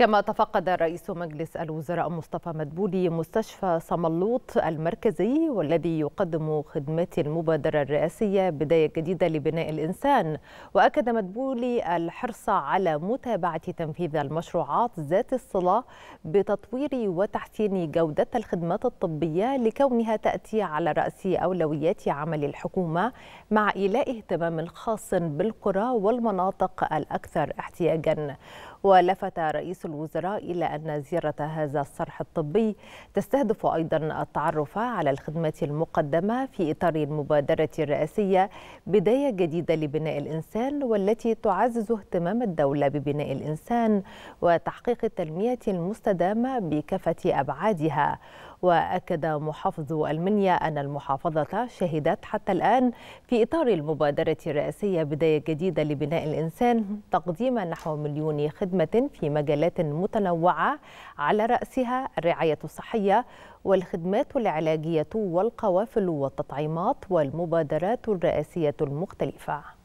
كما تفقد رئيس مجلس الوزراء مصطفى مدبولي مستشفى صملوط المركزي والذي يقدم خدمات المبادرة الرئاسية بداية جديدة لبناء الإنسان وأكد مدبولي الحرص على متابعة تنفيذ المشروعات ذات الصلة بتطوير وتحسين جودة الخدمات الطبية لكونها تأتي على رأس أولويات عمل الحكومة مع إيلاء اهتمام خاص بالقرى والمناطق الأكثر احتياجاً ولفت رئيس الوزراء إلى أن زيارة هذا الصرح الطبي تستهدف أيضا التعرف على الخدمات المقدمة في إطار المبادرة الرئاسية بداية جديدة لبناء الإنسان والتي تعزز اهتمام الدولة ببناء الإنسان وتحقيق التنمية المستدامة بكافة أبعادها وأكد محافظ المنيا أن المحافظة شهدت حتى الآن في إطار المبادرة الرئاسية بداية جديدة لبناء الإنسان تقديم نحو مليون خدمة في مجالات متنوعة على رأسها الرعاية الصحية والخدمات العلاجية والقوافل والتطعيمات والمبادرات الرئاسية المختلفة